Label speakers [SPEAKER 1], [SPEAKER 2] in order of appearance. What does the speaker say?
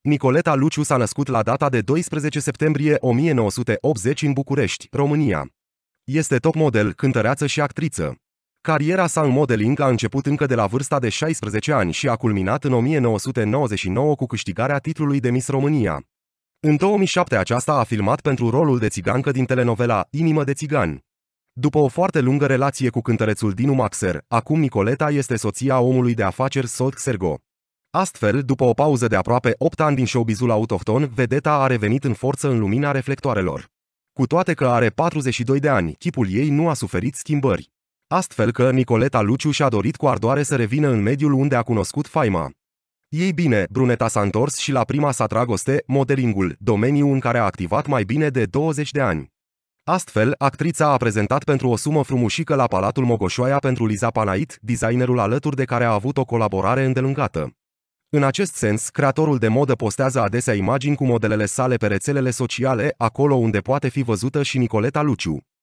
[SPEAKER 1] Nicoleta Luciu s-a născut la data de 12 septembrie 1980 în București, România. Este top model, cântăreață și actriță. Cariera sa în modeling a început încă de la vârsta de 16 ani și a culminat în 1999 cu câștigarea titlului de Miss România. În 2007 aceasta a filmat pentru rolul de țigancă din telenovela Inimă de țigan. După o foarte lungă relație cu cântărețul Dinu Maxer, acum Nicoleta este soția omului de afaceri Solt Sergo. Astfel, după o pauză de aproape 8 ani din showbizul autohton, vedeta a revenit în forță în lumina reflectoarelor. Cu toate că are 42 de ani, chipul ei nu a suferit schimbări. Astfel că Nicoleta Luciu și-a dorit cu ardoare să revină în mediul unde a cunoscut faima. Ei bine, bruneta s-a întors și la prima sa dragoste, modelingul, domeniu în care a activat mai bine de 20 de ani. Astfel, actrița a prezentat pentru o sumă frumușică la Palatul Mogoșoaia pentru Liza Panait, designerul alături de care a avut o colaborare îndelungată. În acest sens, creatorul de modă postează adesea imagini cu modelele sale pe rețelele sociale, acolo unde poate fi văzută și Nicoleta Luciu.